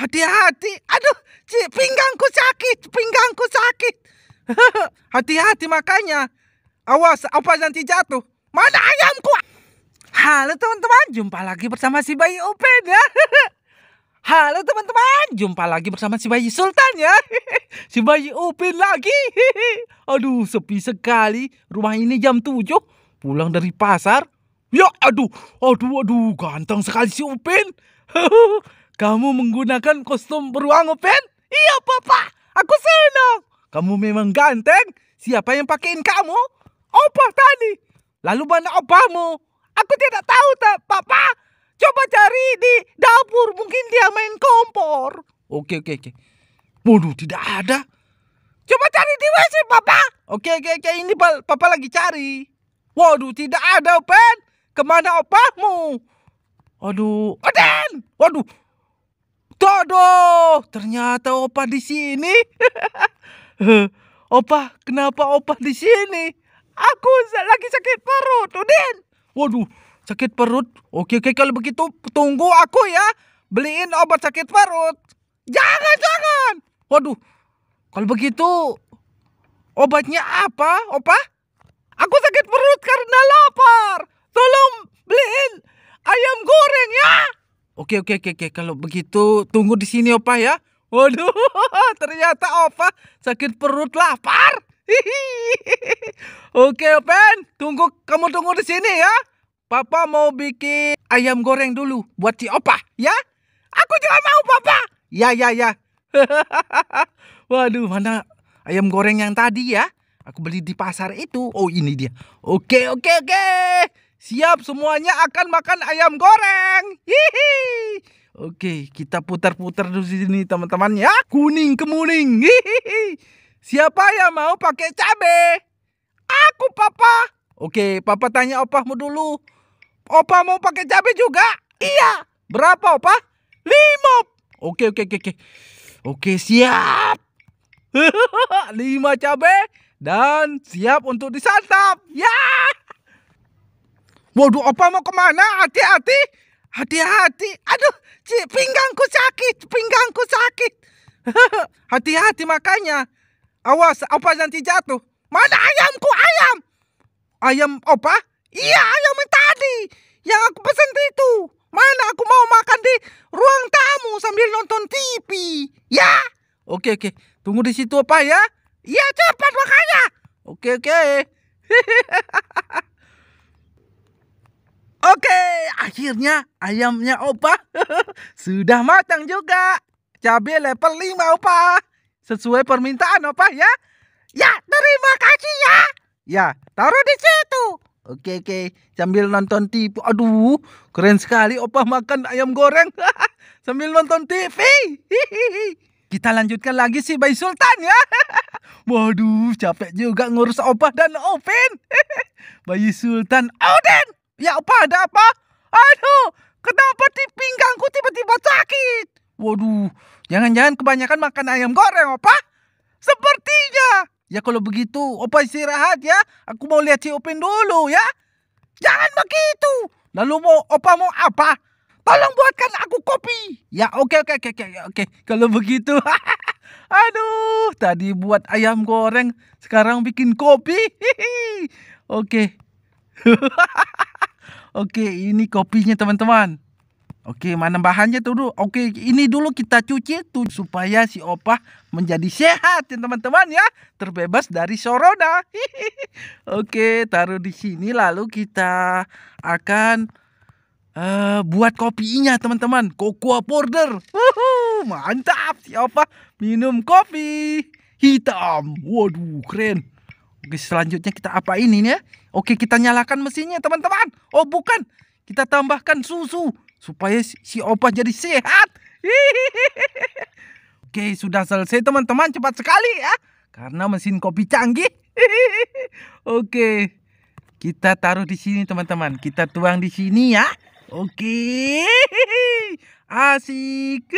Hati-hati. Aduh, cik, pinggangku sakit, pinggangku sakit. Hati-hati makanya. Awas, apa nanti jatuh. Mana ayamku? Halo teman-teman, jumpa lagi bersama si Bayi Upin ya. Halo teman-teman, jumpa lagi bersama si Bayi Sultan ya. Si Bayi Upin lagi. Aduh, sepi sekali. Rumah ini jam 7, pulang dari pasar. Ya, aduh, aduh, aduh, ganteng sekali si Upin. Kamu menggunakan kostum beruang, Open? Iya, Papa. Aku senang. Kamu memang ganteng. Siapa yang pakaiin kamu? Opa tadi. Lalu mana opamu? Aku tidak tahu, tak, Papa. Coba cari di dapur. Mungkin dia main kompor. Oke, oke, oke. Waduh, tidak ada. Coba cari di WC, Papa. Oke, oke, oke. Ini Papa lagi cari. Waduh, tidak ada, Open. Kemana opamu? Waduh. Oden! Waduh, Dodo, ternyata opa di sini. opa, kenapa opa di sini? Aku lagi sakit perut, Udin. Waduh, sakit perut. Oke, oke kalau begitu tunggu aku ya. Beliin obat sakit perut. Jangan, jangan. Waduh, kalau begitu obatnya apa, opa? Aku sakit perut karena lapar. Tolong beliin ayam goreng ya. Oke oke oke oke kalau begitu tunggu di sini opa ya. Waduh ternyata opa sakit perut lapar. oke Open tunggu kamu tunggu di sini ya. Papa mau bikin ayam goreng dulu buat si opa ya. Aku juga mau papa. Ya ya ya. Waduh mana ayam goreng yang tadi ya? Aku beli di pasar itu. Oh ini dia. Oke oke oke. Siap semuanya akan makan ayam goreng. Hihi. Oke, kita putar-putar di sini teman-teman ya. Kuning kemuning. Hihihi. Siapa yang mau pakai cabe? Aku, Papa. Oke, Papa tanya opahmu dulu. Opa mau pakai cabe juga? Iya. Berapa, Opa? Lima. Oke, oke, oke, oke. Oke, siap. Lima cabe dan siap untuk disantap. Ya. Yeah! Waduh, opa mau kemana? Hati-hati. Hati-hati. Aduh, pinggangku sakit. Pinggangku sakit. Hati-hati makanya. Awas, opa nanti jatuh. Mana ayamku? Ayam. Ayam opa? Iya, ayam yang tadi. Yang aku pesan itu. Mana aku mau makan di ruang tamu sambil nonton TV. Ya? Oke, oke. Tunggu di situ opa ya. Iya, cepat makanya. Oke, oke. Oke, akhirnya ayamnya opa sudah matang juga. Cabai level 5 opa. Sesuai permintaan opa ya. Ya, terima kasih ya. Ya, taruh di situ. Oke oke, sambil nonton TV. Aduh, keren sekali opa makan ayam goreng sambil nonton TV. Kita lanjutkan lagi sih Bayi Sultan ya. Waduh, capek juga ngurus opa dan opin. Bayi Sultan Odin. Ya apa ada apa? Aduh, kenapa di pinggangku tiba-tiba sakit? Waduh, jangan-jangan kebanyakan makan ayam goreng, Opa. Sepertinya. Ya kalau begitu, Opa istirahat ya. Aku mau lihat si Upin dulu ya. Jangan begitu. Lalu mau Opa mau apa? Tolong buatkan aku kopi. Ya oke okay, oke okay, oke okay, oke. Kalau begitu. Aduh, tadi buat ayam goreng, sekarang bikin kopi. oke. Oke, ini kopinya teman-teman. Oke, mana bahannya tuh dulu? Oke, ini dulu kita cuci tuh supaya si opah menjadi sehat ya teman-teman ya, terbebas dari corona. Oke, taruh di sini lalu kita akan uh, buat kopinya teman-teman, cocoa powder. mantap si opah minum kopi hitam. Waduh, keren. Oke selanjutnya kita apa ini ya? Oke, kita nyalakan mesinnya, teman-teman. Oh, bukan. Kita tambahkan susu supaya si opa jadi sehat. Oke, sudah selesai teman-teman, cepat sekali ya. Karena mesin kopi canggih. Oke. Kita taruh di sini teman-teman. Kita tuang di sini ya. Oke. Asik.